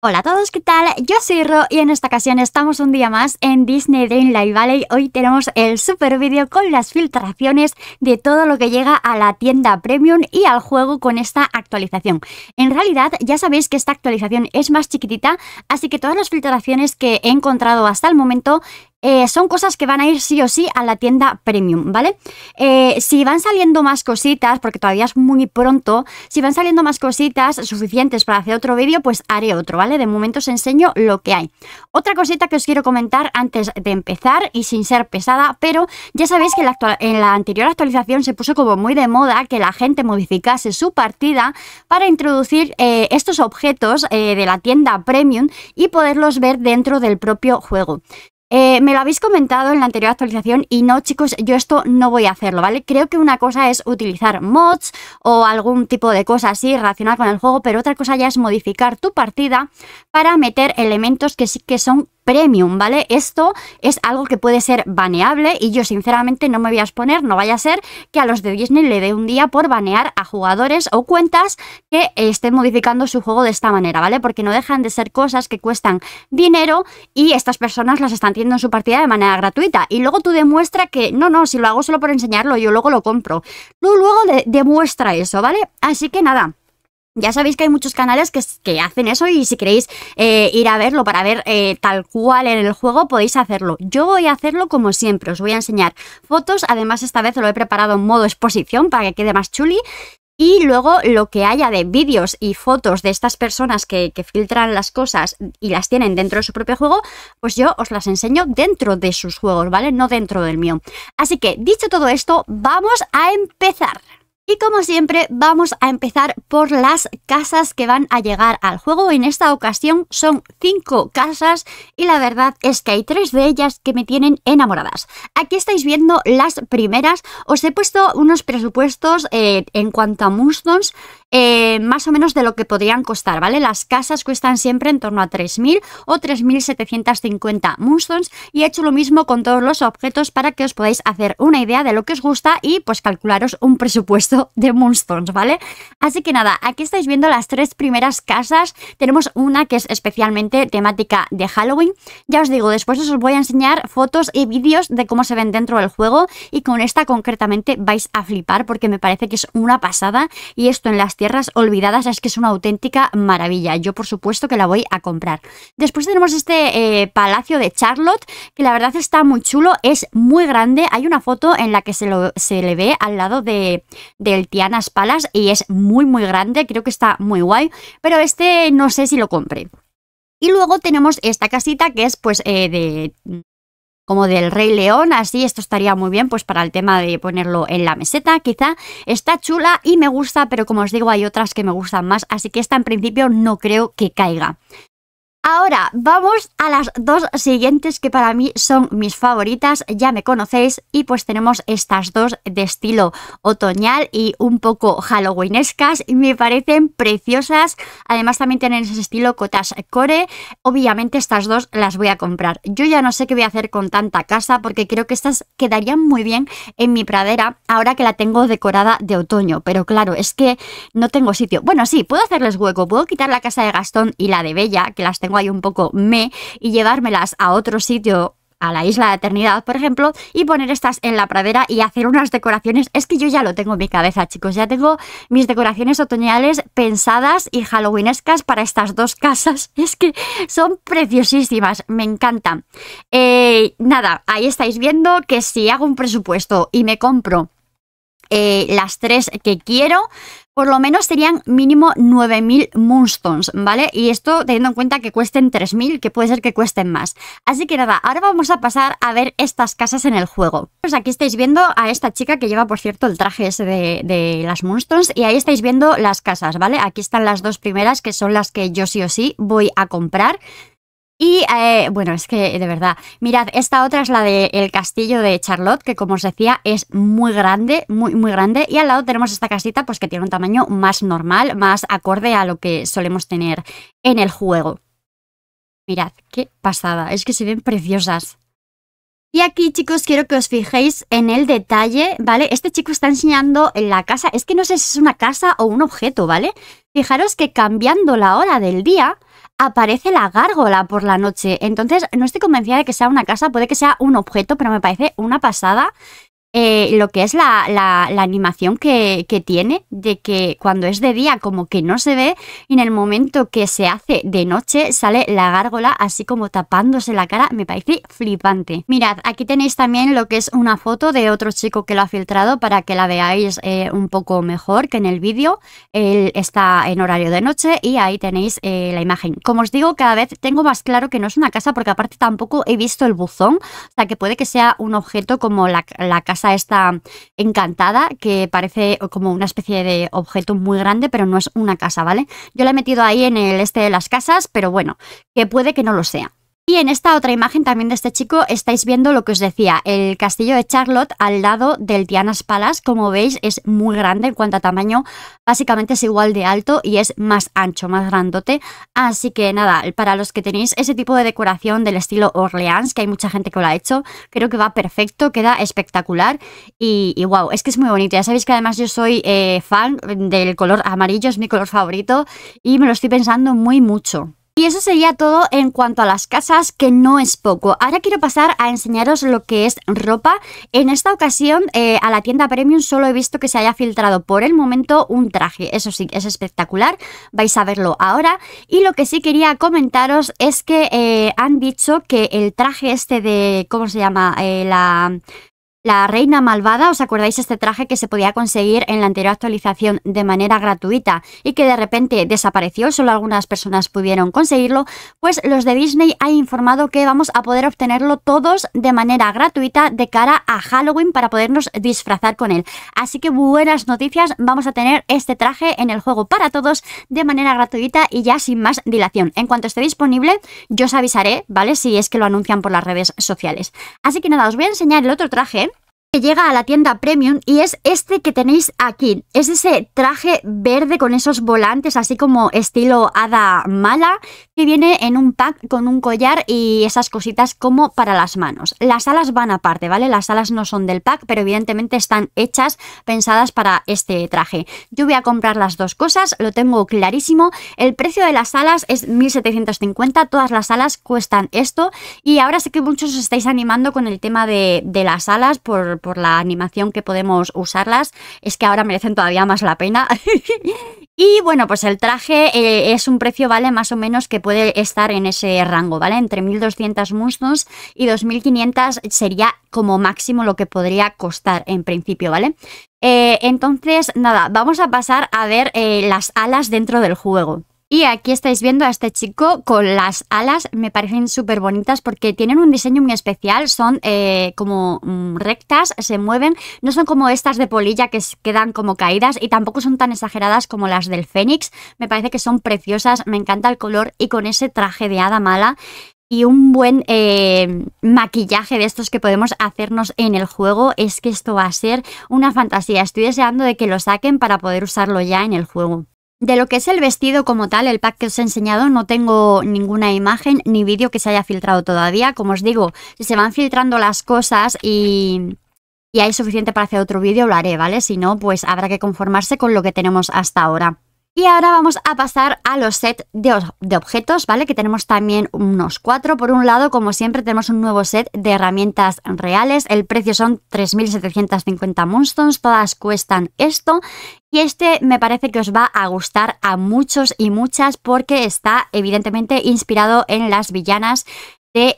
Hola a todos, ¿qué tal? Yo soy Ro y en esta ocasión estamos un día más en Disney Live Valley. Hoy tenemos el super vídeo con las filtraciones de todo lo que llega a la tienda Premium y al juego con esta actualización. En realidad ya sabéis que esta actualización es más chiquitita, así que todas las filtraciones que he encontrado hasta el momento eh, son cosas que van a ir sí o sí a la tienda premium, ¿vale? Eh, si van saliendo más cositas, porque todavía es muy pronto, si van saliendo más cositas suficientes para hacer otro vídeo, pues haré otro, ¿vale? De momento os enseño lo que hay. Otra cosita que os quiero comentar antes de empezar y sin ser pesada, pero ya sabéis que en la, anterior actualización se puso como muy de moda que la gente modificase su partida para introducir eh, estos objetos de la tienda premium y poderlos ver dentro del propio juego. Eh, me lo habéis comentado en la anterior actualización y no, chicos, yo esto no voy a hacerlo, ¿vale? Creo que una cosa es utilizar mods o algún tipo de cosa así relacionada con el juego, pero otra cosa ya es modificar tu partida para meter elementos que sí que son premium, ¿vale? Esto es algo que puede ser baneable y yo sinceramente no me voy a exponer, no vaya a ser que a los de Disney le dé un día por banear a jugadores o cuentas que eh, estén modificando su juego de esta manera, ¿vale? Porque no dejan de ser cosas que cuestan dinero y estas personas las están haciendo en su partida de manera gratuita. Y luego tú demuestra que, no, no, si lo hago solo por enseñarlo, yo luego lo compro. Tú luego de demuestra eso, ¿vale? Así que nada. Ya sabéis que hay muchos canales que, hacen eso y si queréis eh, ir a verlo para ver eh, tal cual en el juego podéis hacerlo. Yo voy a hacerlo como siempre, os voy a enseñar fotos, además esta vez lo he preparado en modo exposición para que quede más chuli. Y luego lo que haya de vídeos y fotos de estas personas que, que, filtran las cosas y las tienen dentro de su propio juego, pues yo os las enseño dentro de sus juegos, ¿vale? No dentro del mío. Así que, dicho todo esto, vamos a empezar. Y como siempre, vamos a empezar por las casas que van a llegar al juego. En esta ocasión son 5 casas y la verdad es que hay tres de ellas que me tienen enamoradas. Aquí estáis viendo las primeras. Os he puesto unos presupuestos eh, en cuanto a Moonstones eh, más o menos de lo que podrían costar, ¿vale? Las casas cuestan siempre en torno a 3.000 o 3.750 Moonstones y he hecho lo mismo con todos los objetos para que os podáis hacer una idea de lo que os gusta y pues calcularos un presupuesto de Moonstones, ¿vale? Así que nada, aquí estáis viendo las tres primeras casas. Tenemos una que es especialmente temática de Halloween. Ya os digo, después os voy a enseñar fotos y vídeos de cómo se ven dentro del juego y con esta concretamente vais a flipar porque me parece que es una pasada y esto en las tierras olvidadas es que es una auténtica maravilla. Yo por supuesto que la voy a comprar. Después tenemos este eh, palacio de Charlotte, que la verdad está muy chulo, es muy grande. Hay una foto en la que se, lo, se le ve al lado de, del Tiana's Palace y es muy muy grande, creo que está muy guay, pero este no sé si lo compre, Y luego tenemos esta casita que es pues eh, de como del Rey León, así esto estaría muy bien pues para el tema de ponerlo en la meseta, quizá está chula y me gusta, pero como os digo hay otras que me gustan más, así que esta en principio no creo que caiga. Ahora vamos a las dos siguientes que para mí son mis favoritas, ya me conocéis y pues tenemos estas dos de estilo otoñal y un poco halloweenescas y me parecen preciosas. Además también tienen ese estilo cotas core. Obviamente estas dos las voy a comprar. Yo ya no sé qué voy a hacer con tanta casa porque creo que estas quedarían muy bien en mi pradera ahora que la tengo decorada de otoño, pero claro, es que no tengo sitio. Bueno, sí, puedo hacerles hueco, puedo quitar la casa de Gastón y la de Bella, que las tengo un poco me y llevármelas a otro sitio a la isla de eternidad, por ejemplo, y poner estas en la pradera y hacer unas decoraciones. Es que yo ya lo tengo en mi cabeza, chicos. Ya tengo mis decoraciones otoñales pensadas y halloweenescas para estas dos casas. Es que son preciosísimas, me encantan. Eh, nada, ahí estáis viendo que si hago un presupuesto y me compro eh, las tres que quiero, por lo menos serían mínimo 9.000 Moonstones, ¿vale? Y esto teniendo en cuenta que cuesten 3.000, que puede ser que cuesten más. Así que nada, ahora vamos a pasar a ver estas casas en el juego. Pues aquí estáis viendo a esta chica que lleva, por cierto, el traje ese de, de las Moonstones y ahí estáis viendo las casas, ¿vale? Aquí están las dos primeras que son las que yo sí o sí voy a comprar. Y eh, bueno, es que de verdad, mirad, esta otra es la del castillo de Charlotte, que como os decía es muy grande, muy, muy grande. Y al lado tenemos esta casita, pues que tiene un tamaño más normal, más acorde a lo que solemos tener en el juego. Mirad, qué pasada, es que se ven preciosas. Y aquí, chicos, quiero que os fijéis en el detalle, ¿vale? Este chico está enseñando la casa, es que no sé si es una casa o un objeto, ¿vale? Fijaros que cambiando la hora del día, aparece la gárgola por la noche. Entonces, no estoy convencida de que sea una casa, puede que sea un objeto, pero me parece una pasada eh, lo que es la, animación que, tiene, de que cuando es de día como que no se ve y en el momento que se hace de noche sale la gárgola así como tapándose la cara, me parece flipante. Mirad, aquí tenéis también lo que es una foto de otro chico que lo ha filtrado para que la veáis eh, un poco mejor que en el vídeo. Él está en horario de noche y ahí tenéis eh, la imagen. Como os digo, cada vez tengo más claro que no es una casa porque aparte tampoco he visto el buzón, o sea que puede que sea un objeto como la casa casa está encantada, que parece como una especie de objeto muy grande, pero no es una casa, ¿vale? Yo la he metido ahí en el este de las casas, pero bueno, que puede que no lo sea. Y en esta otra imagen también de este chico estáis viendo lo que os decía, el castillo de Charlotte al lado del Diana's Palace, como veis es muy grande en cuanto a tamaño, básicamente es igual de alto y es más ancho, más grandote, así que nada, para los que tenéis ese tipo de decoración del estilo Orleans, que hay mucha gente que lo ha hecho, creo que va perfecto, queda espectacular y, wow, es que es muy bonito, ya sabéis que además yo soy eh, fan del color amarillo, es mi color favorito y me lo estoy pensando muy mucho. Y eso sería todo en cuanto a las casas, que no es poco. Ahora quiero pasar a enseñaros lo que es ropa. En esta ocasión eh, a la tienda Premium solo he visto que se haya filtrado por el momento un traje. Eso sí, es espectacular, vais a verlo ahora. Y lo que sí quería comentaros es que eh, han dicho que el traje este de, ¿cómo se llama? Eh, la la reina malvada, ¿os acordáis este traje que se podía conseguir en la anterior actualización de manera gratuita y que de repente desapareció? Solo algunas personas pudieron conseguirlo. Pues los de Disney han informado que vamos a poder obtenerlo todos de manera gratuita de cara a Halloween para podernos disfrazar con él. Así que buenas noticias, vamos a tener este traje en el juego para todos de manera gratuita y ya sin más dilación. En cuanto esté disponible, yo os avisaré, ¿vale? Si es que lo anuncian por las redes sociales. Así que nada, os voy a enseñar el otro traje que llega a la tienda premium y es este que tenéis aquí. Es ese traje verde con esos volantes así como estilo hada mala que viene en un pack con un collar y esas cositas como para las manos. Las alas van aparte, ¿vale? Las alas no son del pack, pero evidentemente están hechas, pensadas para este traje. Yo voy a comprar las dos cosas, lo tengo clarísimo. El precio de las alas es 1750, todas las alas cuestan esto y ahora sé que muchos os estáis animando con el tema de, de las alas por por, la animación que podemos usarlas, es que ahora merecen todavía más la pena. y bueno, pues el traje eh, es un precio, ¿vale? Más o menos que puede estar en ese rango, ¿vale? Entre 1.200 musnos y 2.500 sería como máximo lo que podría costar en principio, ¿vale? Eh, entonces, nada, vamos a pasar a ver eh, las alas dentro del juego. Y aquí estáis viendo a este chico con las alas, me parecen súper bonitas porque tienen un diseño muy especial, son eh, como mm, rectas, se mueven, no son como estas de polilla que quedan como caídas y tampoco son tan exageradas como las del Fénix, me parece que son preciosas, me encanta el color y con ese traje de hada mala y un buen eh, maquillaje de estos que podemos hacernos en el juego es que esto va a ser una fantasía. Estoy deseando de que lo saquen para poder usarlo ya en el juego. De lo que es el vestido como tal, el pack que os he enseñado, no tengo ninguna imagen ni vídeo que se haya filtrado todavía. Como os digo, si se van filtrando las cosas y, y hay suficiente para hacer otro vídeo, lo haré, ¿vale? Si no, pues habrá que conformarse con lo que tenemos hasta ahora. Y ahora vamos a pasar a los sets de, de, objetos, ¿vale? Que tenemos también unos cuatro. Por un lado, como siempre, tenemos un nuevo set de herramientas reales. El precio son 3.750 Moonstones, todas cuestan esto. Y este me parece que os va a gustar a muchos y muchas porque está evidentemente inspirado en las villanas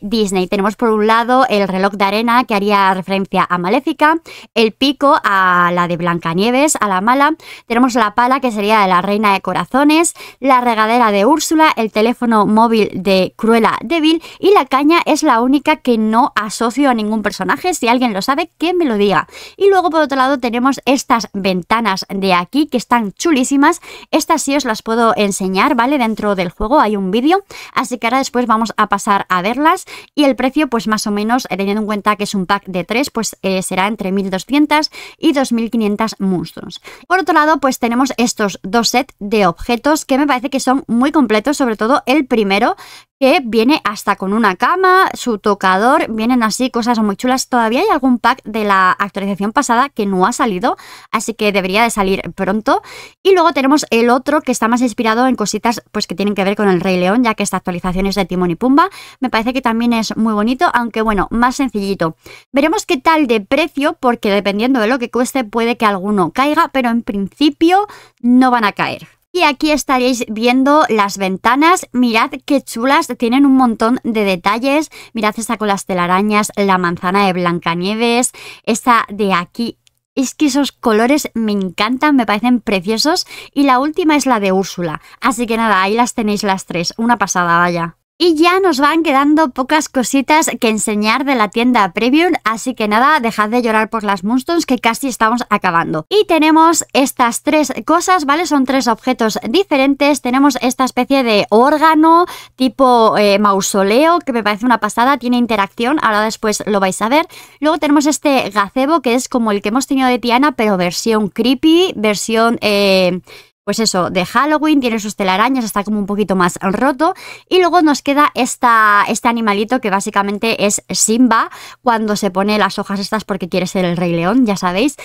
Disney. Tenemos por un lado el reloj de arena que haría referencia a Maléfica, el pico a la de Blancanieves, a la mala, tenemos la pala que sería de la reina de corazones, la regadera de Úrsula, el teléfono móvil de Cruella Débil y la caña es la única que no asocio a ningún personaje. Si alguien lo sabe, que me lo diga. Y luego por otro lado tenemos estas ventanas de aquí que están chulísimas. Estas sí os las puedo enseñar, ¿vale? Dentro del juego hay un vídeo, así que ahora después vamos a pasar a verla y el precio pues más o menos, eh, teniendo en cuenta que es un pack de tres pues eh, será entre 1200 y 2500 monstruos. Por otro lado pues tenemos estos dos sets de objetos que me parece que son muy completos, sobre todo el primero que viene hasta con una cama, su tocador, vienen así cosas muy chulas. Todavía hay algún pack de la actualización pasada que no ha salido, así que debería de salir pronto. Y luego tenemos el otro que está más inspirado en cositas pues que tienen que ver con el Rey León, ya que esta actualización es de Timón y Pumba. Me parece que también es muy bonito, aunque bueno, más sencillito. Veremos qué tal de precio, porque dependiendo de lo que cueste puede que alguno caiga, pero en principio no van a caer. Y aquí estaréis viendo las ventanas, mirad qué chulas, tienen un montón de detalles, mirad esta con las telarañas, la manzana de Blancanieves, esta de aquí es que esos colores me encantan, me parecen preciosos. Y la última es la de Úrsula. Así que nada, ahí las tenéis las tres. Una pasada, vaya. Y ya nos van quedando pocas cositas que enseñar de la tienda preview, así que nada, dejad de llorar por las Moonstones que casi estamos acabando. Y tenemos estas tres cosas, ¿vale? Son tres objetos diferentes. Tenemos esta especie de órgano tipo eh, mausoleo, que me parece una pasada, tiene interacción, ahora después lo vais a ver. Luego tenemos este gazebo, que es como el que hemos tenido de Tiana, pero versión creepy, versión... Eh, pues eso, de Halloween, tiene sus telarañas, está como un poquito más roto. Y luego nos queda esta, este animalito que básicamente es Simba cuando se pone las hojas estas porque quiere ser el rey león, ya sabéis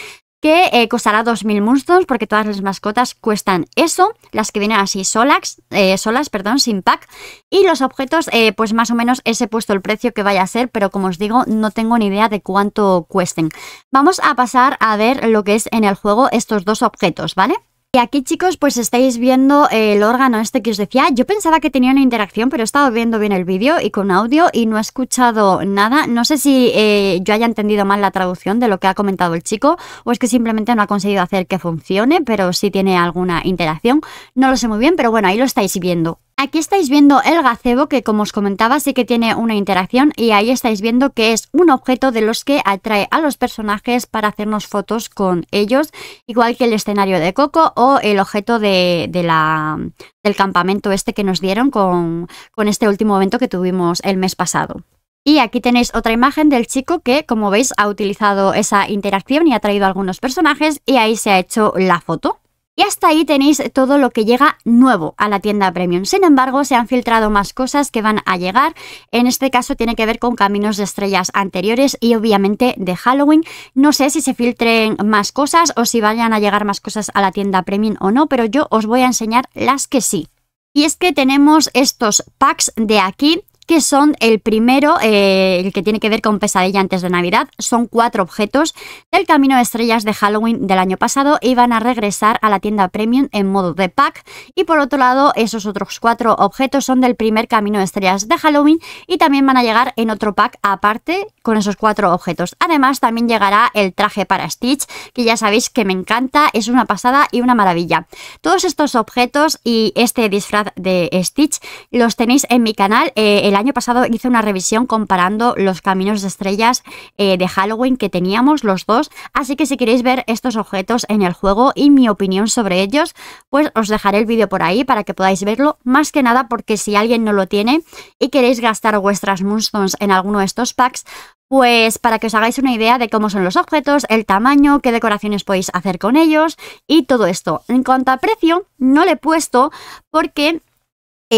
que eh, costará 2.000 Moonstones porque todas las mascotas cuestan eso, las que vienen así solas, eh, solas perdón, sin pack. Y los objetos, eh, pues más o menos ese puesto el precio que vaya a ser, pero como os digo, no tengo ni idea de cuánto cuesten. Vamos a pasar a ver lo que es en el juego estos dos objetos, ¿vale? Y aquí chicos pues estáis viendo eh, el órgano este que os decía. Yo pensaba que tenía una interacción pero he estado viendo bien el vídeo y con audio y no he escuchado nada. No sé si eh, yo haya entendido mal la traducción de lo que ha comentado el chico o es que simplemente no ha conseguido hacer que funcione pero si tiene alguna interacción. No lo sé muy bien pero bueno ahí lo estáis viendo. Aquí estáis viendo el gazebo que como os comentaba sí que tiene una interacción y ahí estáis viendo que es un objeto de los que atrae a los personajes para hacernos fotos con ellos, igual que el escenario de Coco o el objeto de, la, del campamento este que nos dieron con, con este último evento que tuvimos el mes pasado. Y aquí tenéis otra imagen del chico que, como veis, ha utilizado esa interacción y ha traído a algunos personajes y ahí se ha hecho la foto. Y hasta ahí tenéis todo lo que llega nuevo a la tienda premium. Sin embargo, se han filtrado más cosas que van a llegar. En este caso tiene que ver con caminos de estrellas anteriores y obviamente de Halloween. No sé si se filtren más cosas o si vayan a llegar más cosas a la tienda premium o no, pero yo os voy a enseñar las que sí. Y es que tenemos estos packs de aquí que son el primero, eh, el que tiene que ver con Pesadilla antes de Navidad. Son cuatro objetos del Camino de Estrellas de Halloween del año pasado y van a regresar a la tienda Premium en modo de pack. Y por otro lado, esos otros cuatro objetos son del primer Camino de Estrellas de Halloween y también van a llegar en otro pack aparte con esos cuatro objetos. Además, también llegará el traje para Stitch, que ya sabéis que me encanta, es una pasada y una maravilla. Todos estos objetos y este disfraz de Stitch los tenéis en mi canal, eh, el año pasado hice una revisión comparando los caminos de estrellas eh, de Halloween que teníamos los dos, así que si queréis ver estos objetos en el juego y mi opinión sobre ellos, pues os dejaré el vídeo por ahí para que podáis verlo, más que nada porque si alguien no lo tiene y queréis gastar vuestras Moonstones en alguno de estos packs, pues para que os hagáis una idea de cómo son los objetos, el tamaño, qué decoraciones podéis hacer con ellos y todo esto. En cuanto a precio, no le he puesto porque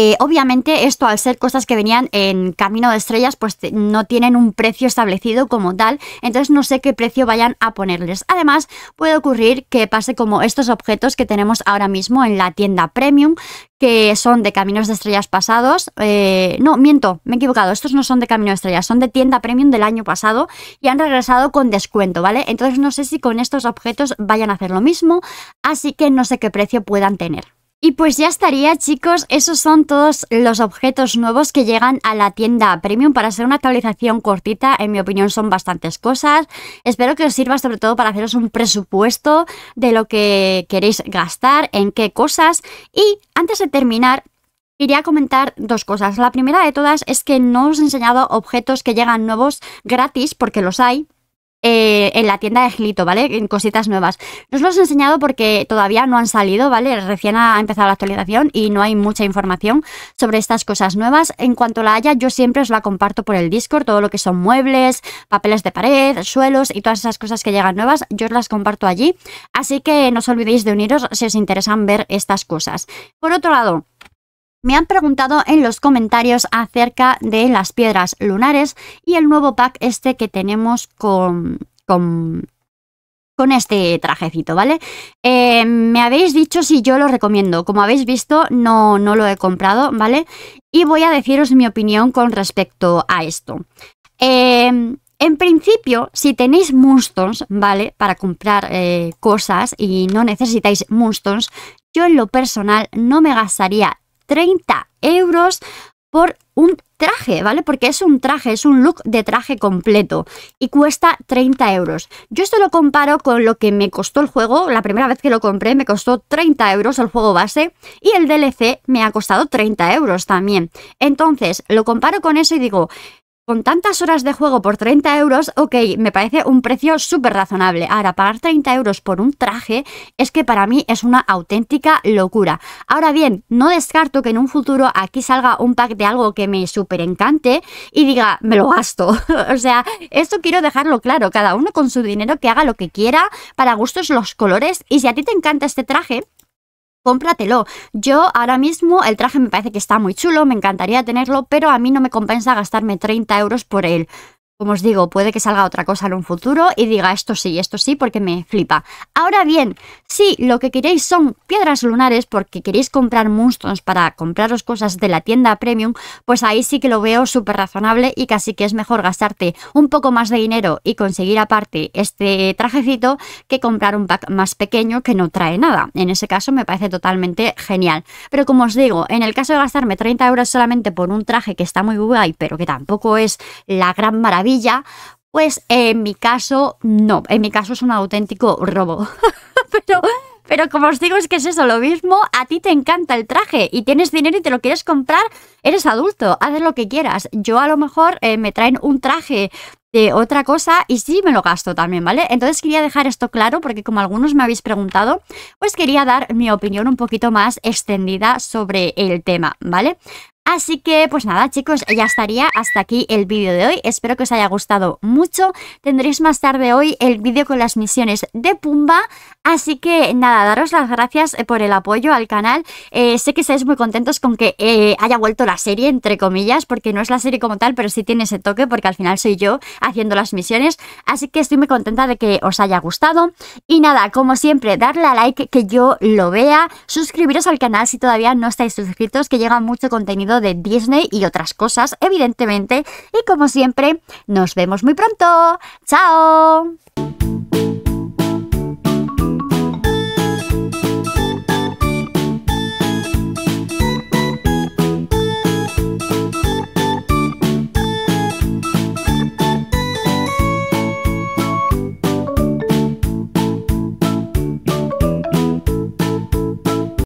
eh, obviamente esto al ser cosas que venían en Camino de Estrellas pues no tienen un precio establecido como tal, entonces no sé qué precio vayan a ponerles. Además puede ocurrir que pase como estos objetos que tenemos ahora mismo en la tienda premium que son de Caminos de Estrellas pasados. Eh, no, miento, me he equivocado. Estos no son de Camino de Estrellas, son de tienda premium del año pasado y han regresado con descuento, ¿vale? Entonces no sé si con estos objetos vayan a hacer lo mismo, así que no sé qué precio puedan tener. Y pues ya estaría chicos, esos son todos los objetos nuevos que llegan a la tienda Premium para ser una actualización cortita, en mi opinión son bastantes cosas, espero que os sirva sobre todo para haceros un presupuesto de lo que queréis gastar, en qué cosas y antes de terminar Quería comentar dos cosas. La primera de todas es que no os he enseñado objetos que llegan nuevos gratis, porque los hay, eh, en la tienda de gilito, ¿vale? En cositas nuevas. No os los he enseñado porque todavía no han salido, ¿vale? Recién ha empezado la actualización y no hay mucha información sobre estas cosas nuevas. En cuanto la haya, yo siempre os la comparto por el Discord, todo lo que son muebles, papeles de pared, suelos y todas esas cosas que llegan nuevas, yo os las comparto allí. Así que no os olvidéis de uniros si os interesan ver estas cosas. Por otro lado, me han preguntado en los comentarios acerca de las piedras lunares y el nuevo pack este que tenemos con, con, este trajecito, ¿vale? Eh, me habéis dicho si yo lo recomiendo. Como habéis visto, no, no lo he comprado, ¿vale? Y voy a deciros mi opinión con respecto a esto. Eh, en principio, si tenéis Moonstones, ¿vale? Para comprar eh, cosas y no necesitáis Moonstones, yo en lo personal no me gastaría 30 euros por un traje, ¿vale? Porque es un traje, es un look de traje completo y cuesta 30 euros. Yo esto lo comparo con lo que me costó el juego, la primera vez que lo compré me costó 30 euros el juego base y el DLC me ha costado 30 euros también. Entonces lo comparo con eso y digo, con tantas horas de juego por 30 euros, ok, me parece un precio súper razonable. Ahora, pagar 30 euros por un traje es que para mí es una auténtica locura. Ahora bien, no descarto que en un futuro aquí salga un pack de algo que me súper encante y diga, me lo gasto. o sea, esto quiero dejarlo claro, cada uno con su dinero que haga lo que quiera, para gustos los colores. Y si a ti te encanta este traje, cómpratelo. Yo ahora mismo el traje me parece que está muy chulo, me encantaría tenerlo, pero a mí no me compensa gastarme 30 euros por él. Como os digo, puede que salga otra cosa en un futuro y diga esto sí, esto sí, porque me flipa. Ahora bien, si lo que queréis son piedras lunares porque queréis comprar moonstones para compraros cosas de la tienda premium, pues ahí sí que lo veo súper razonable y casi que es mejor gastarte un poco más de dinero y conseguir aparte este trajecito que comprar un pack más pequeño que no trae nada. En ese caso me parece totalmente genial. Pero como os digo, en el caso de gastarme 30 euros solamente por un traje que está muy guay, pero que tampoco es la gran maravilla, pues en mi caso no, en mi caso es un auténtico robo. pero, como os digo es que es eso, lo mismo, a ti te encanta el traje y tienes dinero y te lo quieres comprar, eres adulto, haz lo que quieras. Yo a lo mejor eh, me traen un traje de otra cosa y sí me lo gasto también, ¿vale? Entonces quería dejar esto claro porque como algunos me habéis preguntado, pues quería dar mi opinión un poquito más extendida sobre el tema, ¿vale? Así que pues nada chicos, ya estaría hasta aquí el vídeo de hoy. Espero que os haya gustado mucho. Tendréis más tarde hoy el vídeo con las misiones de Pumba. Así que nada, daros las gracias eh, por el apoyo al canal. Eh, sé que estáis muy contentos con que eh, haya vuelto la serie, entre comillas, porque no es la serie como tal, pero sí tiene ese toque porque al final soy yo haciendo las misiones. Así que estoy muy contenta de que os haya gustado. Y nada, como siempre, darle a like que yo lo vea. Suscribiros al canal si todavía no estáis suscritos, que llega mucho contenido de Disney y otras cosas, evidentemente. Y como siempre, nos vemos muy pronto. ¡Chao!